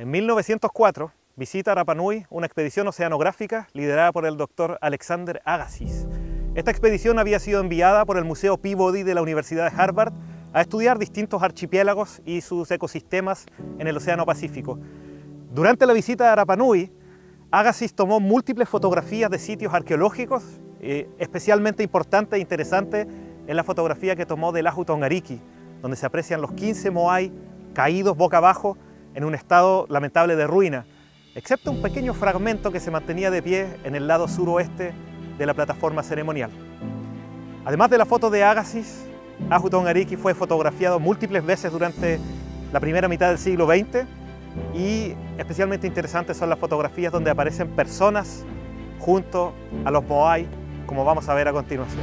En 1904 visita Rapa una expedición oceanográfica liderada por el doctor Alexander Agassiz. Esta expedición había sido enviada por el Museo Peabody de la Universidad de Harvard a estudiar distintos archipiélagos y sus ecosistemas en el Océano Pacífico. Durante la visita a Arapanui, Agassiz tomó múltiples fotografías de sitios arqueológicos, eh, especialmente importante e interesante es la fotografía que tomó del Ajutongariki, donde se aprecian los 15 moai caídos boca abajo en un estado lamentable de ruina, excepto un pequeño fragmento que se mantenía de pie en el lado suroeste de la plataforma ceremonial. Además de la foto de Agassiz, Ajuton Ariki fue fotografiado múltiples veces durante la primera mitad del siglo XX y especialmente interesantes son las fotografías donde aparecen personas junto a los Moai, como vamos a ver a continuación.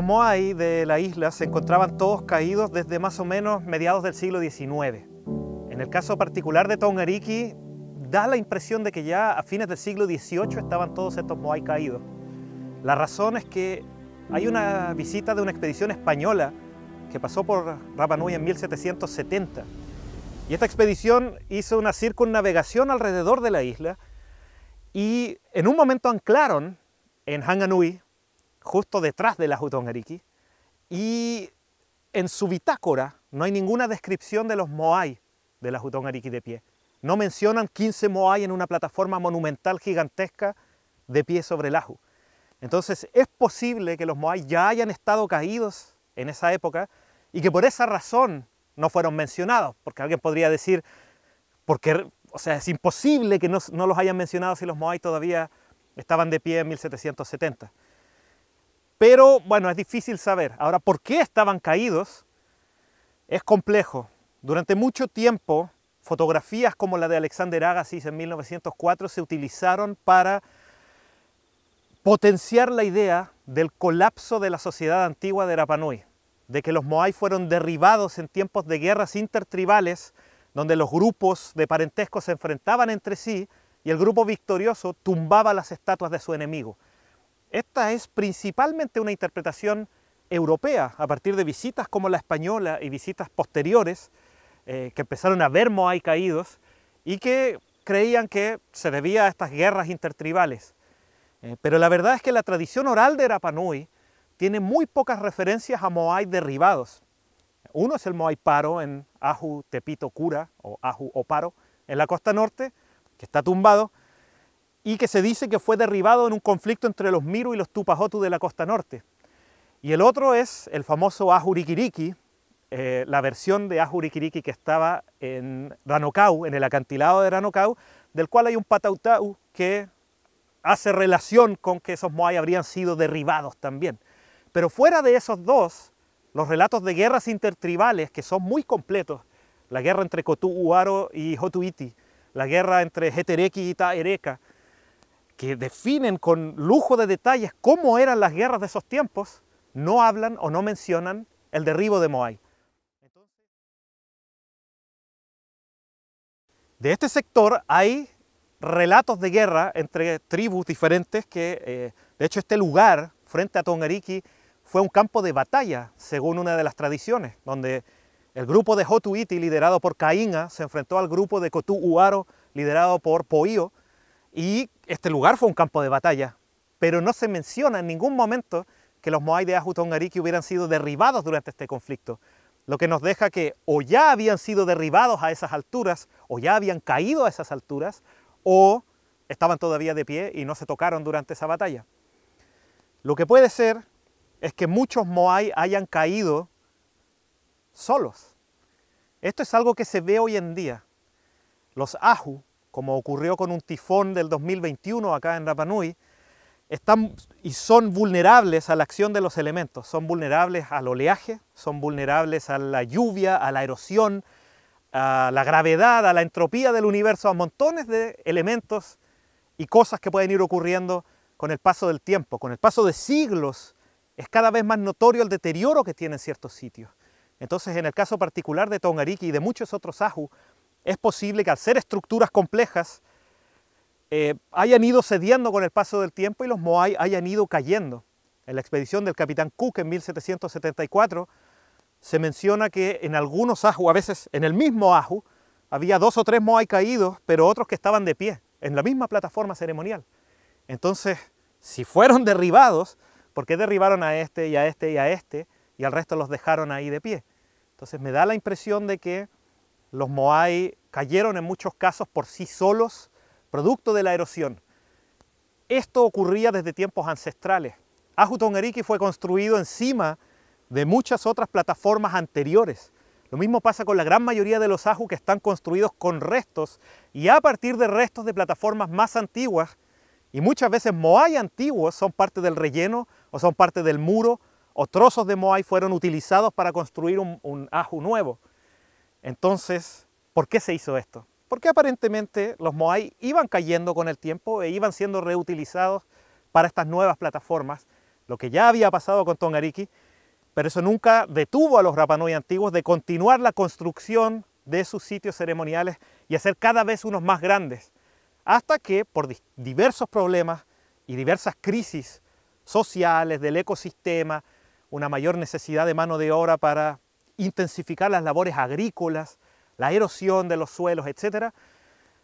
Los Moai de la isla se encontraban todos caídos desde más o menos mediados del siglo XIX. En el caso particular de Tongariki, da la impresión de que ya a fines del siglo XVIII estaban todos estos Moai caídos. La razón es que hay una visita de una expedición española que pasó por Rapa Nui en 1770. Y esta expedición hizo una circunnavegación alrededor de la isla y en un momento anclaron en Hanganui, justo detrás de la Hutongariki, y en su bitácora no hay ninguna descripción de los moai de la Hutongariki de pie. No mencionan 15 moai en una plataforma monumental gigantesca de pie sobre el Aju. Entonces es posible que los moai ya hayan estado caídos en esa época y que por esa razón no fueron mencionados, porque alguien podría decir, porque, o sea, es imposible que no, no los hayan mencionado si los moai todavía estaban de pie en 1770. Pero bueno, es difícil saber. Ahora, ¿por qué estaban caídos? Es complejo. Durante mucho tiempo, fotografías como la de Alexander Agassiz en 1904 se utilizaron para potenciar la idea del colapso de la sociedad antigua de Rapanui, de que los Moai fueron derribados en tiempos de guerras intertribales, donde los grupos de parentesco se enfrentaban entre sí y el grupo victorioso tumbaba las estatuas de su enemigo. Esta es principalmente una interpretación europea, a partir de visitas como la española y visitas posteriores, eh, que empezaron a ver Moai caídos y que creían que se debía a estas guerras intertribales. Eh, pero la verdad es que la tradición oral de Rapanui tiene muy pocas referencias a Moai derribados. Uno es el Moai Paro en Aju Tepito Cura o Aju Oparo en la costa norte, que está tumbado, y que se dice que fue derribado en un conflicto entre los Miru y los Tupajotu de la costa norte. Y el otro es el famoso Ajurikiriki, eh, la versión de Ajurikiriki que estaba en Ranokau, en el acantilado de Ranokau, del cual hay un patautau que hace relación con que esos Moai habrían sido derribados también. Pero fuera de esos dos, los relatos de guerras intertribales, que son muy completos, la guerra entre Cotú Uaro y Hotuiti, la guerra entre Hetereki y Taereka, que definen con lujo de detalles cómo eran las guerras de esos tiempos, no hablan o no mencionan el derribo de Moai. De este sector hay relatos de guerra entre tribus diferentes que, eh, de hecho, este lugar frente a Tongariki fue un campo de batalla, según una de las tradiciones, donde el grupo de Hotuiti, liderado por Kainga se enfrentó al grupo de Cotu Uaro, liderado por Poío, y este lugar fue un campo de batalla, pero no se menciona en ningún momento que los Moai de Tongariki hubieran sido derribados durante este conflicto, lo que nos deja que o ya habían sido derribados a esas alturas, o ya habían caído a esas alturas, o estaban todavía de pie y no se tocaron durante esa batalla. Lo que puede ser es que muchos Moai hayan caído solos. Esto es algo que se ve hoy en día. Los Ahu como ocurrió con un tifón del 2021 acá en Rapanui, están y son vulnerables a la acción de los elementos, son vulnerables al oleaje, son vulnerables a la lluvia, a la erosión, a la gravedad, a la entropía del universo, a montones de elementos y cosas que pueden ir ocurriendo con el paso del tiempo, con el paso de siglos, es cada vez más notorio el deterioro que tienen ciertos sitios. Entonces, en el caso particular de Tongariki y de muchos otros ahu, es posible que al ser estructuras complejas eh, hayan ido cediendo con el paso del tiempo y los Moai hayan ido cayendo. En la expedición del capitán Cook en 1774 se menciona que en algunos Ahu, a veces en el mismo Ahu, había dos o tres Moai caídos, pero otros que estaban de pie, en la misma plataforma ceremonial. Entonces, si fueron derribados, ¿por qué derribaron a este y a este y a este y al resto los dejaron ahí de pie? Entonces me da la impresión de que los Moai cayeron en muchos casos por sí solos, producto de la erosión. Esto ocurría desde tiempos ancestrales. Ajutongariki fue construido encima de muchas otras plataformas anteriores. Lo mismo pasa con la gran mayoría de los ajus que están construidos con restos y a partir de restos de plataformas más antiguas y muchas veces moai antiguos son parte del relleno o son parte del muro o trozos de moai fueron utilizados para construir un, un nuevo. Entonces, ¿por qué se hizo esto? Porque aparentemente los Moai iban cayendo con el tiempo e iban siendo reutilizados para estas nuevas plataformas, lo que ya había pasado con Tongariki, pero eso nunca detuvo a los Rapanui antiguos de continuar la construcción de sus sitios ceremoniales y hacer cada vez unos más grandes, hasta que por diversos problemas y diversas crisis sociales del ecosistema, una mayor necesidad de mano de obra para intensificar las labores agrícolas, la erosión de los suelos, etcétera.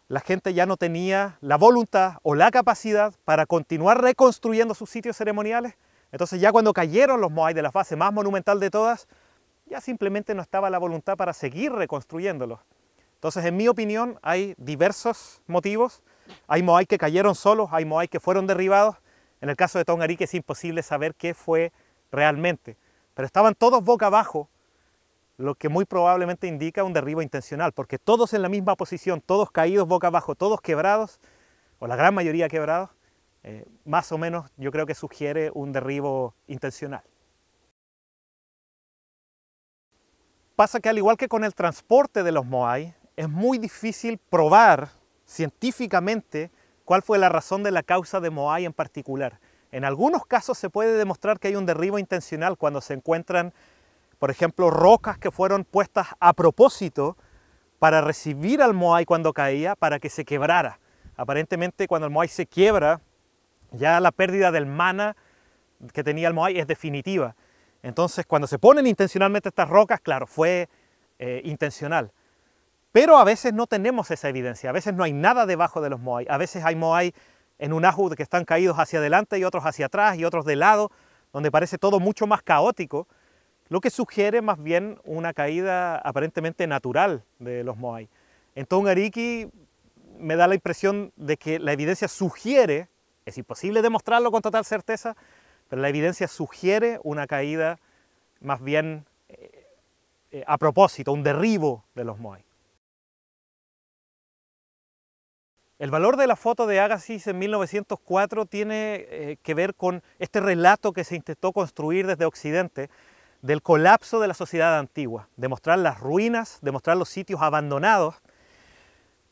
la gente ya no tenía la voluntad o la capacidad para continuar reconstruyendo sus sitios ceremoniales. Entonces ya cuando cayeron los Moai de la fase más monumental de todas, ya simplemente no estaba la voluntad para seguir reconstruyéndolos. Entonces, en mi opinión, hay diversos motivos. Hay Moai que cayeron solos, hay Moai que fueron derribados. En el caso de Tongarí, es imposible saber qué fue realmente. Pero estaban todos boca abajo lo que muy probablemente indica un derribo intencional, porque todos en la misma posición, todos caídos boca abajo, todos quebrados, o la gran mayoría quebrados, eh, más o menos yo creo que sugiere un derribo intencional. Pasa que al igual que con el transporte de los Moai, es muy difícil probar científicamente cuál fue la razón de la causa de Moai en particular. En algunos casos se puede demostrar que hay un derribo intencional cuando se encuentran por ejemplo, rocas que fueron puestas a propósito para recibir al Moai cuando caía, para que se quebrara. Aparentemente cuando el Moai se quiebra, ya la pérdida del mana que tenía el Moai es definitiva. Entonces cuando se ponen intencionalmente estas rocas, claro, fue eh, intencional. Pero a veces no tenemos esa evidencia, a veces no hay nada debajo de los Moai, a veces hay Moai en un ajud que están caídos hacia adelante y otros hacia atrás y otros de lado, donde parece todo mucho más caótico lo que sugiere más bien una caída aparentemente natural de los Moai. En Tongariki me da la impresión de que la evidencia sugiere, es imposible demostrarlo con total certeza, pero la evidencia sugiere una caída más bien eh, eh, a propósito, un derribo de los Moai. El valor de la foto de Agassiz en 1904 tiene eh, que ver con este relato que se intentó construir desde Occidente del colapso de la sociedad antigua, demostrar las ruinas, demostrar los sitios abandonados.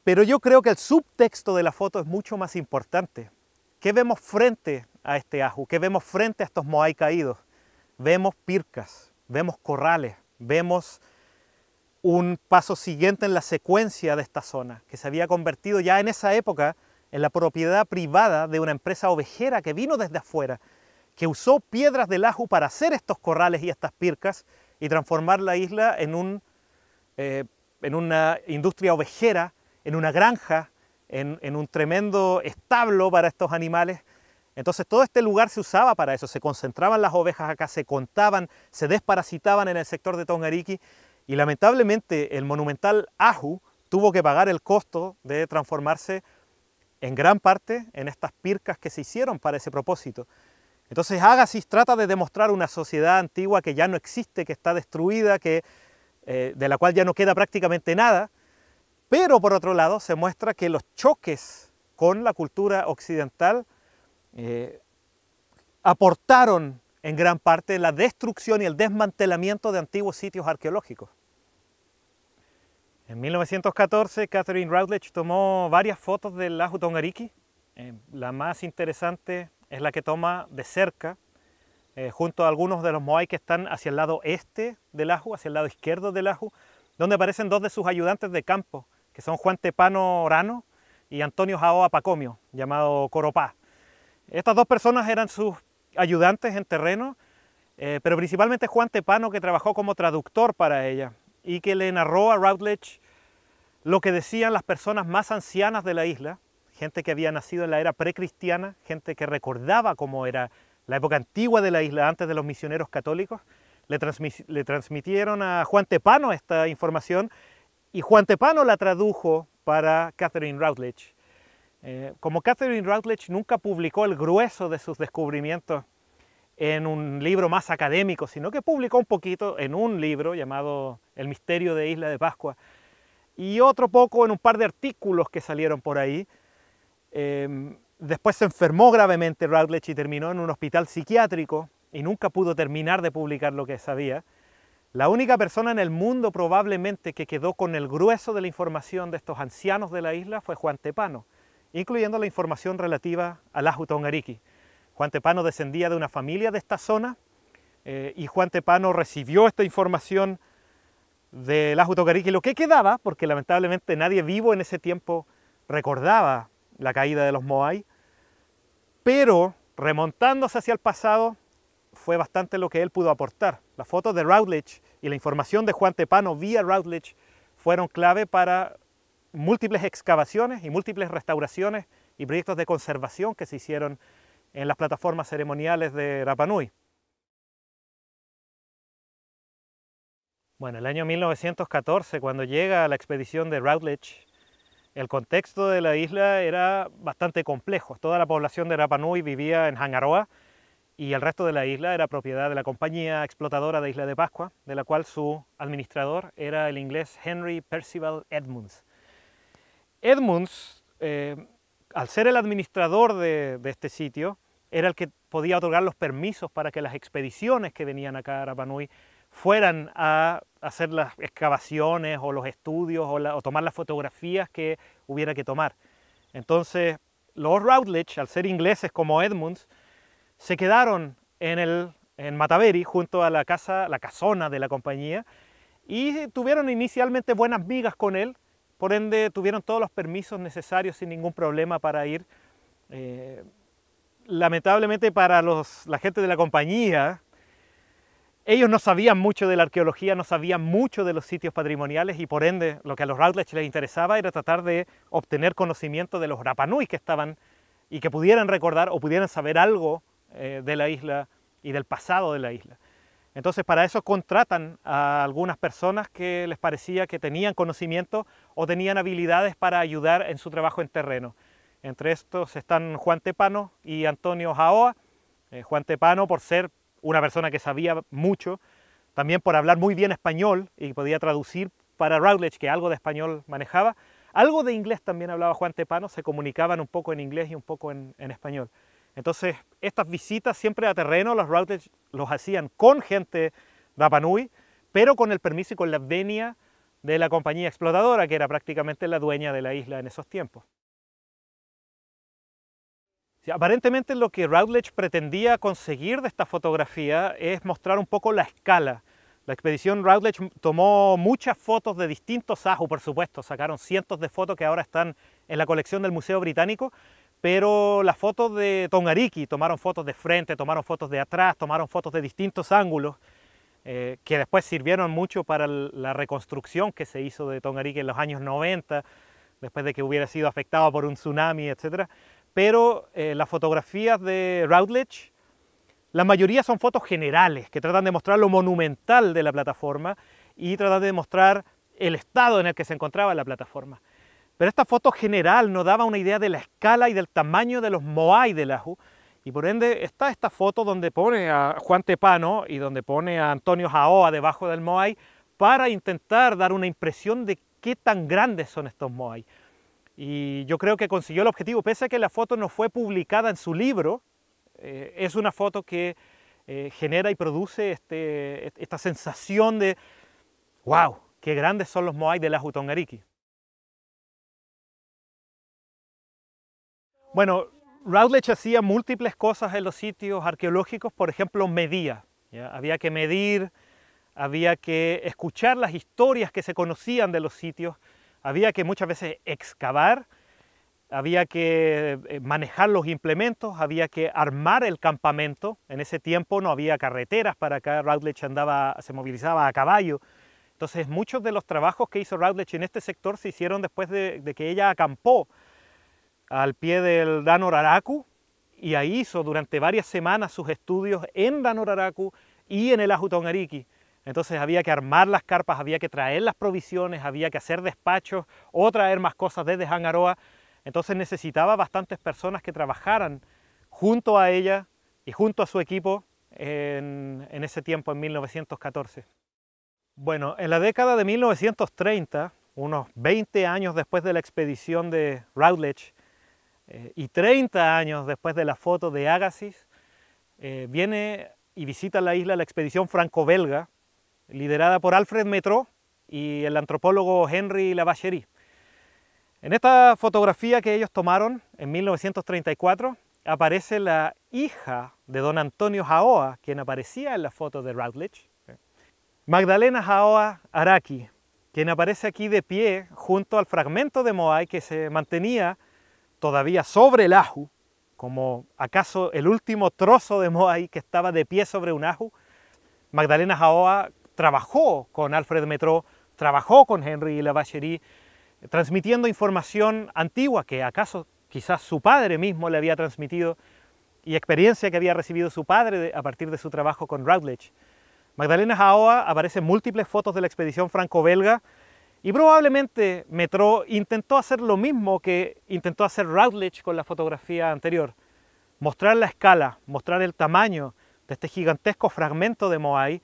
Pero yo creo que el subtexto de la foto es mucho más importante. ¿Qué vemos frente a este Aju? ¿Qué vemos frente a estos Moai caídos? Vemos pircas, vemos corrales, vemos un paso siguiente en la secuencia de esta zona, que se había convertido ya en esa época en la propiedad privada de una empresa ovejera que vino desde afuera que usó piedras del ajo para hacer estos corrales y estas pircas y transformar la isla en, un, eh, en una industria ovejera, en una granja, en, un tremendo establo para estos animales. Entonces todo este lugar se usaba para eso, se concentraban las ovejas acá, se contaban, se desparasitaban en el sector de Tongariki y lamentablemente el monumental aju tuvo que pagar el costo de transformarse en gran parte en estas pircas que se hicieron para ese propósito. Entonces Agassiz trata de demostrar una sociedad antigua que ya no existe, que está destruida, que, eh, de la cual ya no queda prácticamente nada, pero por otro lado se muestra que los choques con la cultura occidental eh, aportaron en gran parte la destrucción y el desmantelamiento de antiguos sitios arqueológicos. En 1914, Catherine Routledge tomó varias fotos del Ajutongariki. Eh, la más interesante es la que toma de cerca, eh, junto a algunos de los Moai que están hacia el lado este del Aju, hacia el lado izquierdo del Aju, donde aparecen dos de sus ayudantes de campo, que son Juan Tepano Orano y Antonio Jao Apacomio, llamado Coropá. Estas dos personas eran sus ayudantes en terreno, eh, pero principalmente Juan Tepano, que trabajó como traductor para ella y que le narró a Routledge lo que decían las personas más ancianas de la isla gente que había nacido en la era precristiana, gente que recordaba cómo era la época antigua de la isla antes de los misioneros católicos, le, transmitieron a Juan Tepano esta información y Juan Tepano la tradujo para Catherine Routledge. Eh, como Catherine Routledge nunca publicó el grueso de sus descubrimientos en un libro más académico, sino que publicó un poquito en un libro llamado El misterio de Isla de Pascua y otro poco en un par de artículos que salieron por ahí, Em, después se enfermó gravemente Routledge y terminó en un hospital psiquiátrico y nunca pudo terminar de publicar lo que sabía. La única persona en el mundo probablemente que quedó con el grueso de la información de estos ancianos de la isla fue Juan Tepano, incluyendo la información relativa al Ajutongariki. Juan Tepano descendía de una familia de esta zona eh, y Juan Tepano recibió esta información del Ajutongariki, lo que quedaba, porque lamentablemente nadie vivo en ese tiempo recordaba la caída de los Moai, pero remontándose hacia el pasado fue bastante lo que él pudo aportar. Las fotos de Routledge y la información de Juan Tepano vía Routledge fueron clave para múltiples excavaciones y múltiples restauraciones y proyectos de conservación que se hicieron en las plataformas ceremoniales de Rapanui. Bueno, el año 1914, cuando llega la expedición de Routledge el contexto de la isla era bastante complejo. Toda la población de Rapa Nui vivía en Hangaroa y el resto de la isla era propiedad de la compañía explotadora de Isla de Pascua, de la cual su administrador era el inglés Henry Percival Edmunds. Edmunds, eh, al ser el administrador de, de este sitio, era el que podía otorgar los permisos para que las expediciones que venían acá a Rapa Nui fueran a hacer las excavaciones o los estudios o, tomar las fotografías que hubiera que tomar. Entonces, los Routledge, al ser ingleses como Edmunds, se quedaron en, el, en Mataveri, junto a la casa, la casona de la compañía, y tuvieron inicialmente buenas migas con él, por ende tuvieron todos los permisos necesarios sin ningún problema para ir. Eh, lamentablemente para la gente de la compañía, ellos no sabían mucho de la arqueología, no sabían mucho de los sitios patrimoniales y por ende lo que a los Routledge les interesaba era tratar de obtener conocimiento de los Rapanui que estaban y que pudieran recordar o pudieran saber algo eh, de la isla y del pasado de la isla. Entonces para eso contratan a algunas personas que les parecía que tenían conocimiento o tenían habilidades para ayudar en su trabajo en terreno. Entre estos están Juan Tepano y Antonio Jaoa. Eh, Juan Tepano por ser una persona que sabía mucho, también por hablar muy bien español y podía traducir para Routledge, que algo de español manejaba. Algo de inglés también hablaba Juan Tepano, se comunicaban un poco en inglés y un poco en, español. Entonces, estas visitas siempre a terreno, los Routledge los hacían con gente de Apanui, pero con el permiso y con la venia de la compañía explotadora, que era prácticamente la dueña de la isla en esos tiempos. Aparentemente lo que Routledge pretendía conseguir de esta fotografía es mostrar un poco la escala. La expedición Routledge tomó muchas fotos de distintos ajus, por supuesto, sacaron cientos de fotos que ahora están en la colección del Museo Británico, pero las fotos de Tongariki, tomaron fotos de frente, tomaron fotos de atrás, tomaron fotos de distintos ángulos, eh, que después sirvieron mucho para la reconstrucción que se hizo de Tongariki en los años 90, después de que hubiera sido afectado por un tsunami, etc., pero eh, las fotografías de Routledge, la mayoría son fotos generales que tratan de mostrar lo monumental de la plataforma y tratan de mostrar el estado en el que se encontraba la plataforma. Pero esta foto general nos daba una idea de la escala y del tamaño de los Moai de Lahu. Y por ende está esta foto donde pone a Juan Tepano y donde pone a Antonio Jaoa debajo del Moai para intentar dar una impresión de qué tan grandes son estos Moai. Y yo creo que consiguió el objetivo, pese a que la foto no fue publicada en su libro, eh, es una foto que eh, genera y produce este, esta sensación de, wow, qué grandes son los moai de la Hutongariki. Bueno, Routledge hacía múltiples cosas en los sitios arqueológicos, por ejemplo, medía. Había que medir, había que escuchar las historias que se conocían de los sitios, había que muchas veces excavar, había que eh, manejar los implementos, había que armar el campamento. En ese tiempo no había carreteras para acá, Routledge andaba, se movilizaba a caballo. Entonces muchos de los trabajos que hizo Routledge en este sector se hicieron después de, de que ella acampó al pie del Danoraraku y ahí hizo durante varias semanas sus estudios en Danoraraku y en el Ajutongariki. Entonces había que armar las carpas, había que traer las provisiones, había que hacer despachos o traer más cosas desde Hangaroa. Entonces necesitaba bastantes personas que trabajaran junto a ella y junto a su equipo en, ese tiempo, en 1914. Bueno, en la década de 1930, unos 20 años después de la expedición de Routledge eh, y 30 años después de la foto de Agassiz, eh, viene y visita la isla la expedición franco-belga liderada por Alfred Metro y el antropólogo Henry Lavacherie. En esta fotografía que ellos tomaron en 1934 aparece la hija de don Antonio Jaoa, quien aparecía en la foto de Routledge, ¿eh? Magdalena Jaoa Araki, quien aparece aquí de pie junto al fragmento de Moai que se mantenía todavía sobre el aju, como acaso el último trozo de Moai que estaba de pie sobre un aju. Magdalena Jaoa trabajó con Alfred Metro, trabajó con Henry Lavacherie, transmitiendo información antigua que acaso quizás su padre mismo le había transmitido y experiencia que había recibido su padre a partir de su trabajo con Routledge. Magdalena Jaoa aparece en múltiples fotos de la expedición franco-belga y probablemente Metro intentó hacer lo mismo que intentó hacer Routledge con la fotografía anterior, mostrar la escala, mostrar el tamaño de este gigantesco fragmento de Moai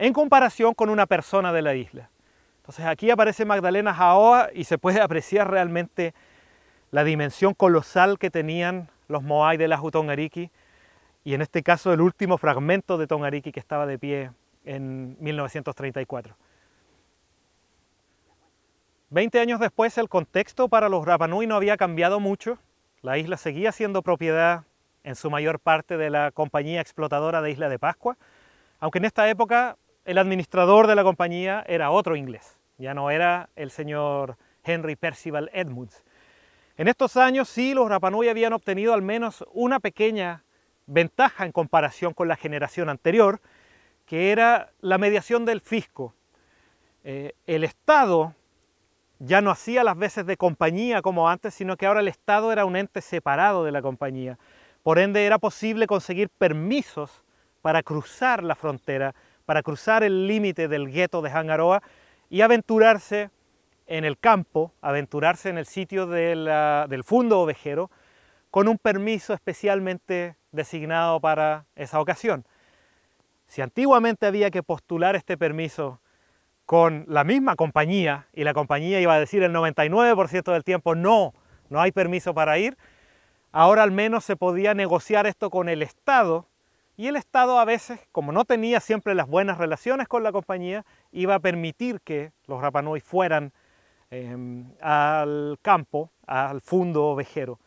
en comparación con una persona de la isla. Entonces aquí aparece Magdalena Jaoa y se puede apreciar realmente la dimensión colosal que tenían los Moai de la Tongariki y en este caso el último fragmento de Tongariki que estaba de pie en 1934. Veinte años después el contexto para los Rapanui no había cambiado mucho. La isla seguía siendo propiedad en su mayor parte de la compañía explotadora de Isla de Pascua, aunque en esta época el administrador de la compañía era otro inglés, ya no era el señor Henry Percival Edmunds. En estos años sí los Rapanui habían obtenido al menos una pequeña ventaja en comparación con la generación anterior, que era la mediación del fisco. Eh, el Estado ya no hacía las veces de compañía como antes, sino que ahora el Estado era un ente separado de la compañía. Por ende era posible conseguir permisos para cruzar la frontera para cruzar el límite del gueto de Hangaroa y aventurarse en el campo, aventurarse en el sitio del fundo ovejero, con un permiso especialmente designado para esa ocasión. Si antiguamente había que postular este permiso con la misma compañía y la compañía iba a decir el 99% del tiempo no, no hay permiso para ir, ahora al menos se podía negociar esto con el Estado y el Estado a veces, como no tenía siempre las buenas relaciones con la compañía, iba a permitir que los Rapanui fueran em, al campo, al fondo ovejero.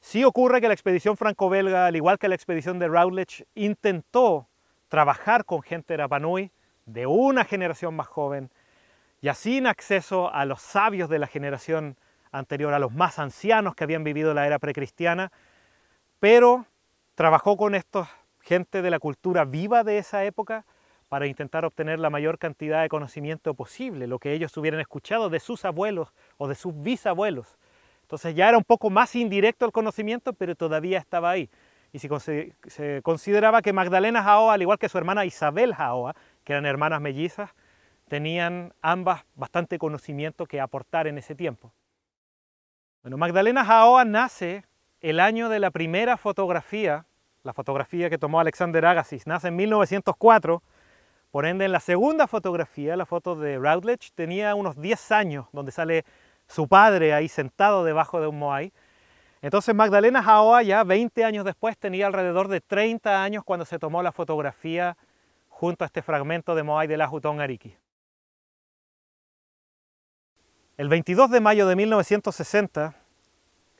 Sí ocurre que la expedición franco-belga, al igual que la expedición de Routledge, intentó trabajar con gente Rapanui de una generación más joven y así en acceso a los sabios de la generación anterior, a los más ancianos que habían vivido la era precristiana, pero trabajó con estos gente de la cultura viva de esa época para intentar obtener la mayor cantidad de conocimiento posible, lo que ellos hubieran escuchado de sus abuelos o de sus bisabuelos. Entonces ya era un poco más indirecto el conocimiento, pero todavía estaba ahí. Y se consideraba que Magdalena Jaoa, al igual que su hermana Isabel Jaoa, que eran hermanas mellizas, tenían ambas bastante conocimiento que aportar en ese tiempo. Bueno, Magdalena Jaoa nace el año de la primera fotografía la fotografía que tomó Alexander Agassiz, nace en 1904, por ende en la segunda fotografía, la foto de Routledge, tenía unos 10 años, donde sale su padre ahí sentado debajo de un Moai. Entonces Magdalena Jaoa ya 20 años después tenía alrededor de 30 años cuando se tomó la fotografía junto a este fragmento de Moai de la Jutón Ariki. El 22 de mayo de 1960,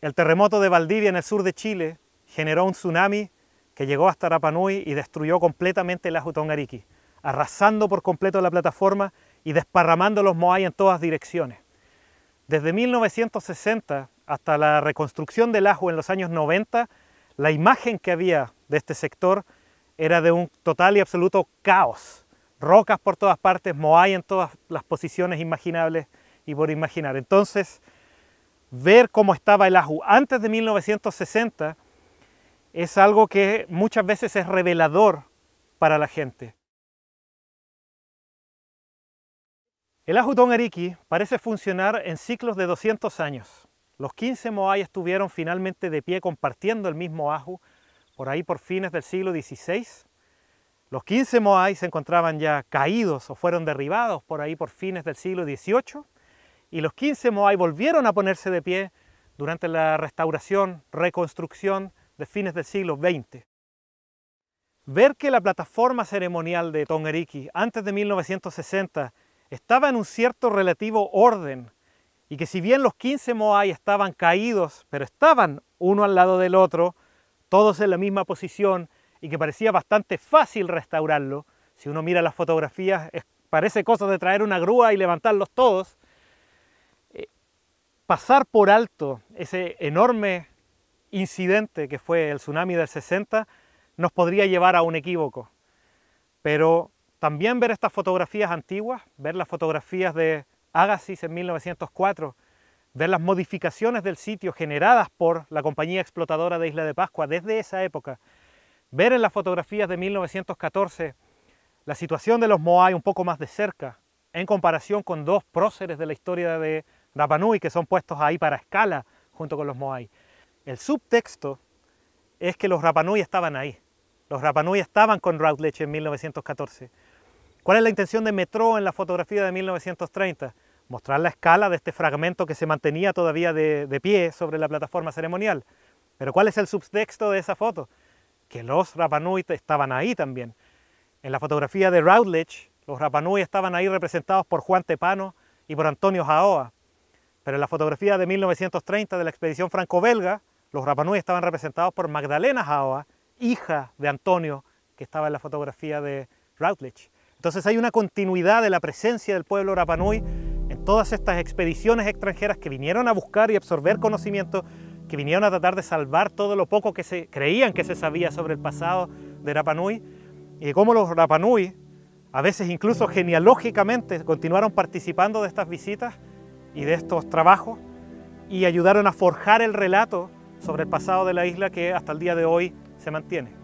el terremoto de Valdivia en el sur de Chile generó un tsunami que llegó hasta Rapanui y destruyó completamente el Ajutongariki, arrasando por completo la plataforma y desparramando los moai en todas direcciones. Desde 1960 hasta la reconstrucción del Aju en los años 90, la imagen que había de este sector era de un total y absoluto caos. Rocas por todas partes, moai en todas las posiciones imaginables y por imaginar. Entonces, ver cómo estaba el Aju antes de 1960 es algo que muchas veces es revelador para la gente. El Ajutón Ariki parece funcionar en ciclos de 200 años. Los 15 Moai estuvieron finalmente de pie compartiendo el mismo Aju por ahí por fines del siglo XVI. Los 15 Moai se encontraban ya caídos o fueron derribados por ahí por fines del siglo XVIII y los 15 Moai volvieron a ponerse de pie durante la restauración, reconstrucción de fines del siglo XX. Ver que la plataforma ceremonial de Tongariki antes de 1960 estaba en un cierto relativo orden y que si bien los 15 Moai estaban caídos, pero estaban uno al lado del otro, todos en la misma posición y que parecía bastante fácil restaurarlo, si uno mira las fotografías parece cosa de traer una grúa y levantarlos todos, eh, pasar por alto ese enorme incidente que fue el tsunami del 60 nos podría llevar a un equívoco. Pero también ver estas fotografías antiguas, ver las fotografías de Agassiz en 1904, ver las modificaciones del sitio generadas por la compañía explotadora de Isla de Pascua desde esa época, ver en las fotografías de 1914 la situación de los Moai un poco más de cerca, en comparación con dos próceres de la historia de Rapanui que son puestos ahí para escala junto con los Moai. El subtexto es que los Rapanui estaban ahí. Los Rapanui estaban con Routledge en 1914. ¿Cuál es la intención de Metro en la fotografía de 1930? Mostrar la escala de este fragmento que se mantenía todavía de, pie sobre la plataforma ceremonial. Pero ¿cuál es el subtexto de esa foto? Que los Rapanui estaban ahí también. En la fotografía de Routledge, los Rapanui estaban ahí representados por Juan Tepano y por Antonio Jaoa. Pero en la fotografía de 1930 de la expedición franco-belga, los Rapanui estaban representados por Magdalena Java, hija de Antonio, que estaba en la fotografía de Routledge. Entonces hay una continuidad de la presencia del pueblo Rapanui en todas estas expediciones extranjeras que vinieron a buscar y absorber conocimiento, que vinieron a tratar de salvar todo lo poco que se creían que se sabía sobre el pasado de Rapanui y de cómo los Rapanui, a veces incluso genealógicamente, continuaron participando de estas visitas y de estos trabajos y ayudaron a forjar el relato sobre el pasado de la isla que hasta el día de hoy se mantiene.